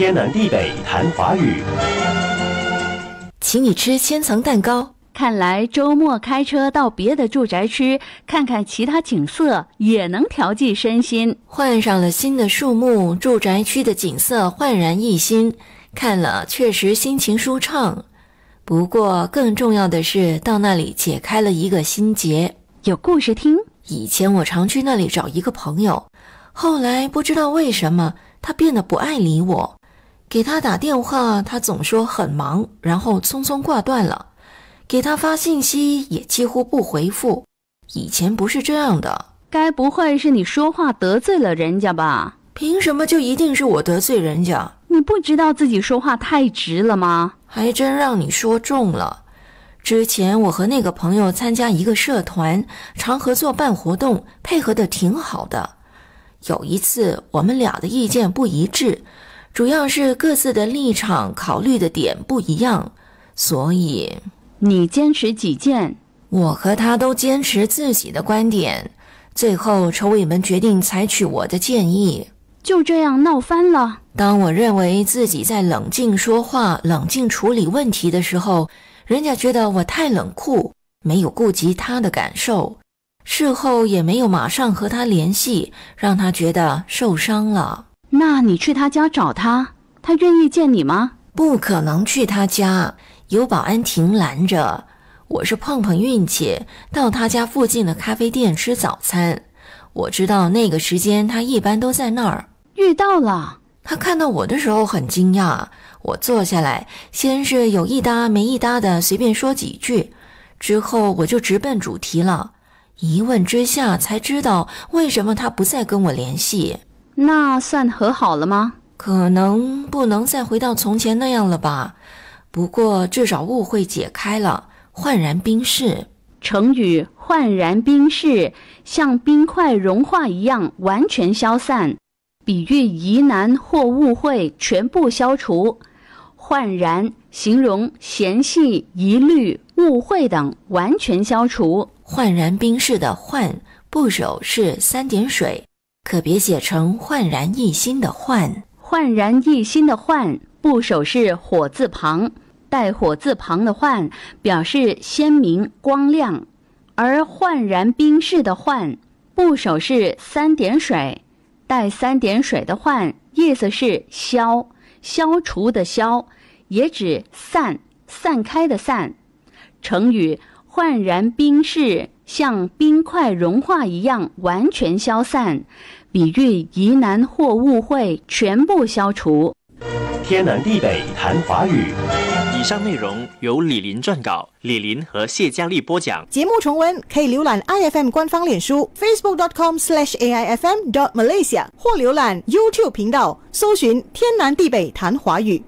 天南地北谈华语，请你吃千层蛋糕。看来周末开车到别的住宅区看看其他景色，也能调剂身心。换上了新的树木，住宅区的景色焕然一新，看了确实心情舒畅。不过更重要的是，到那里解开了一个心结。有故事听。以前我常去那里找一个朋友，后来不知道为什么他变得不爱理我。给他打电话，他总说很忙，然后匆匆挂断了。给他发信息也几乎不回复。以前不是这样的，该不会是你说话得罪了人家吧？凭什么就一定是我得罪人家？你不知道自己说话太直了吗？还真让你说中了。之前我和那个朋友参加一个社团，常合作办活动，配合的挺好的。有一次我们俩的意见不一致。主要是各自的立场考虑的点不一样，所以你坚持己见，我和他都坚持自己的观点。最后，筹伟们决定采取我的建议，就这样闹翻了。当我认为自己在冷静说话、冷静处理问题的时候，人家觉得我太冷酷，没有顾及他的感受，事后也没有马上和他联系，让他觉得受伤了。那你去他家找他，他愿意见你吗？不可能去他家，有保安亭拦着。我是碰碰运气，到他家附近的咖啡店吃早餐。我知道那个时间他一般都在那儿。遇到了，他看到我的时候很惊讶。我坐下来，先是有一搭没一搭的随便说几句，之后我就直奔主题了。一问之下，才知道为什么他不再跟我联系。那算和好了吗？可能不能再回到从前那样了吧。不过至少误会解开了，焕然冰释。成语“焕然冰释”像冰块融化一样完全消散，比喻疑难或误会全部消除。焕然形容嫌隙、疑虑、误会等完全消除。焕然冰释的“焕”部首是三点水。可别写成“焕然一新”的“焕”，“焕然一新”的“焕”部首是火字旁，带火字旁的“焕”表示鲜明、光亮；而“焕然冰释”的“焕”部首是三点水，带三点水的“焕”意思是消、消除的“消”，也指散、散开的“散”。成语“焕然冰释”。像冰块融化一样完全消散，比喻疑难或误会全部消除。天南地北谈华语，以上内容由李林撰稿，李林和谢佳丽播讲。节目重温可以浏览 i f m 官方脸书 facebook dot com slash a i f m dot malaysia 或浏览 YouTube 频道，搜寻天南地北谈华语。